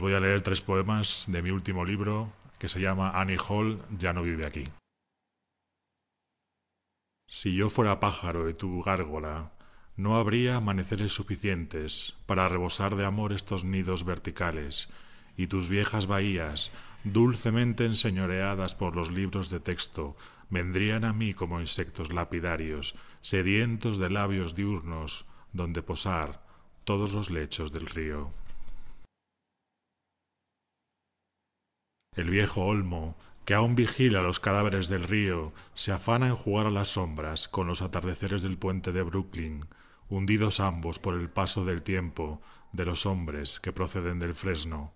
voy a leer tres poemas de mi último libro que se llama Annie Hall ya no vive aquí. Si yo fuera pájaro y tu gárgola, no habría amaneceres suficientes para rebosar de amor estos nidos verticales y tus viejas bahías, dulcemente enseñoreadas por los libros de texto, vendrían a mí como insectos lapidarios, sedientos de labios diurnos, donde posar todos los lechos del río. El viejo olmo, que aún vigila los cadáveres del río, se afana en jugar a las sombras con los atardeceres del puente de Brooklyn, hundidos ambos por el paso del tiempo de los hombres que proceden del fresno.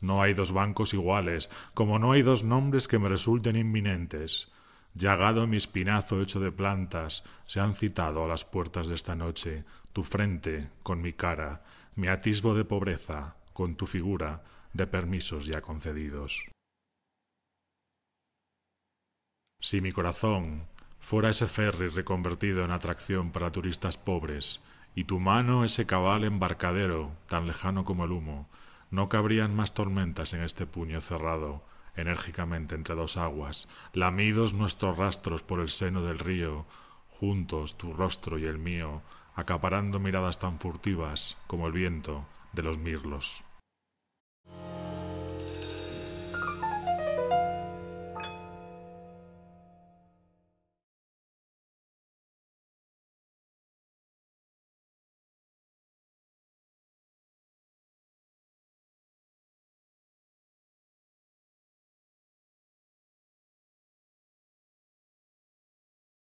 No hay dos bancos iguales, como no hay dos nombres que me resulten inminentes. Llagado mi espinazo hecho de plantas, se han citado a las puertas de esta noche, tu frente con mi cara, mi atisbo de pobreza con tu figura, de permisos ya concedidos. Si mi corazón fuera ese ferry reconvertido en atracción para turistas pobres, y tu mano ese cabal embarcadero, tan lejano como el humo, no cabrían más tormentas en este puño cerrado, enérgicamente entre dos aguas, lamidos nuestros rastros por el seno del río, juntos tu rostro y el mío, acaparando miradas tan furtivas como el viento de los mirlos.